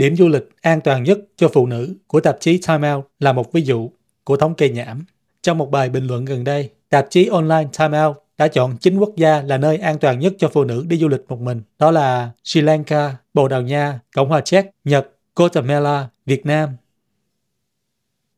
Điểm du lịch an toàn nhất cho phụ nữ của tạp chí Time Out là một ví dụ của thống kê nhảm. Trong một bài bình luận gần đây, tạp chí online Time Out đã chọn 9 quốc gia là nơi an toàn nhất cho phụ nữ đi du lịch một mình. Đó là Sri Lanka, Bồ Đào Nha, Cộng hòa Séc, Nhật, Guatemala, Việt Nam,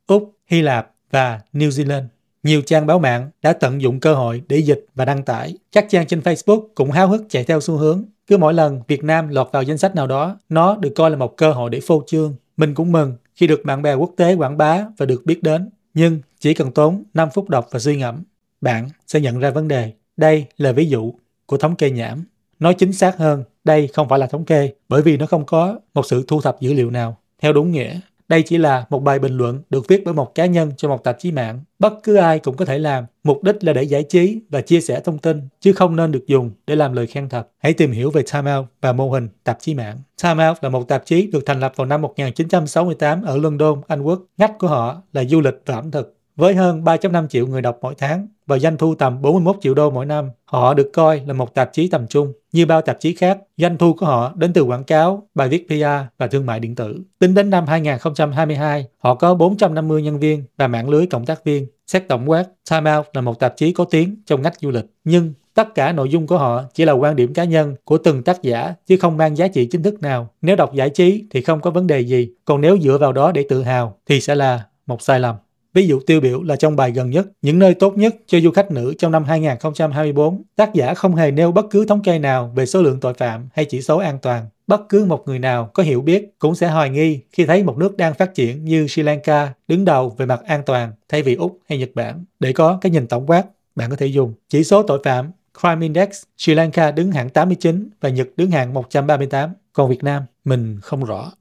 Úc, Hy Lạp và New Zealand. Nhiều trang báo mạng đã tận dụng cơ hội để dịch và đăng tải. Các trang trên Facebook cũng háo hức chạy theo xu hướng. Cứ mỗi lần Việt Nam lọt vào danh sách nào đó, nó được coi là một cơ hội để phô trương. Mình cũng mừng khi được bạn bè quốc tế quảng bá và được biết đến. Nhưng chỉ cần tốn 5 phút đọc và suy ngẫm, bạn sẽ nhận ra vấn đề. Đây là ví dụ của thống kê nhảm. Nói chính xác hơn, đây không phải là thống kê bởi vì nó không có một sự thu thập dữ liệu nào theo đúng nghĩa đây chỉ là một bài bình luận được viết bởi một cá nhân cho một tạp chí mạng. Bất cứ ai cũng có thể làm, mục đích là để giải trí và chia sẻ thông tin, chứ không nên được dùng để làm lời khen thật. Hãy tìm hiểu về Time Out và mô hình tạp chí mạng. Time Out là một tạp chí được thành lập vào năm 1968 ở London, Anh Quốc. Ngách của họ là du lịch và ẩm thực. Với hơn 3.5 triệu người đọc mỗi tháng, và doanh thu tầm 41 triệu đô mỗi năm. Họ được coi là một tạp chí tầm trung. Như bao tạp chí khác, doanh thu của họ đến từ quảng cáo, bài viết PR và thương mại điện tử. Tính đến năm 2022, họ có 450 nhân viên và mạng lưới cộng tác viên. Xét tổng quát, Time Out là một tạp chí có tiếng trong ngách du lịch. Nhưng Tất cả nội dung của họ chỉ là quan điểm cá nhân của từng tác giả chứ không mang giá trị chính thức nào. Nếu đọc giải trí thì không có vấn đề gì, còn nếu dựa vào đó để tự hào thì sẽ là một sai lầm. Ví dụ tiêu biểu là trong bài gần nhất, những nơi tốt nhất cho du khách nữ trong năm 2024, tác giả không hề nêu bất cứ thống kê nào về số lượng tội phạm hay chỉ số an toàn. Bất cứ một người nào có hiểu biết cũng sẽ hoài nghi khi thấy một nước đang phát triển như Sri Lanka đứng đầu về mặt an toàn thay vì Úc hay Nhật Bản. Để có cái nhìn tổng quát, bạn có thể dùng chỉ số tội phạm Crime Index, Sri Lanka đứng hạng 89 và Nhật đứng hạng 138. Còn Việt Nam, mình không rõ.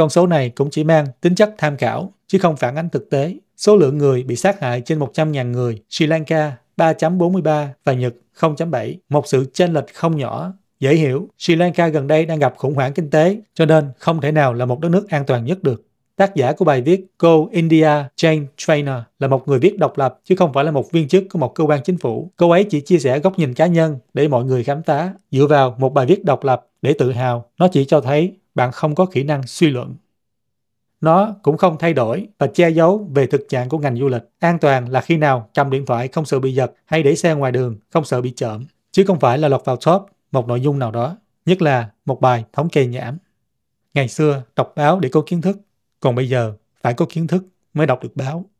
Con số này cũng chỉ mang tính chất tham khảo, chứ không phản ánh thực tế. Số lượng người bị sát hại trên 100.000 người, Sri Lanka 3.43 và Nhật 0.7, một sự chênh lệch không nhỏ. Dễ hiểu, Sri Lanka gần đây đang gặp khủng hoảng kinh tế, cho nên không thể nào là một đất nước an toàn nhất được. Tác giả của bài viết Go India Jane Trainer là một người viết độc lập chứ không phải là một viên chức của một cơ quan chính phủ. Cô ấy chỉ chia sẻ góc nhìn cá nhân để mọi người khám phá dựa vào một bài viết độc lập để tự hào. Nó chỉ cho thấy bạn không có kỹ năng suy luận. Nó cũng không thay đổi và che giấu về thực trạng của ngành du lịch. An toàn là khi nào cầm điện thoại không sợ bị giật hay để xe ngoài đường không sợ bị trộm, chứ không phải là lọt vào top một nội dung nào đó, nhất là một bài thống kê nhảm. Ngày xưa đọc báo để có kiến thức, còn bây giờ phải có kiến thức mới đọc được báo.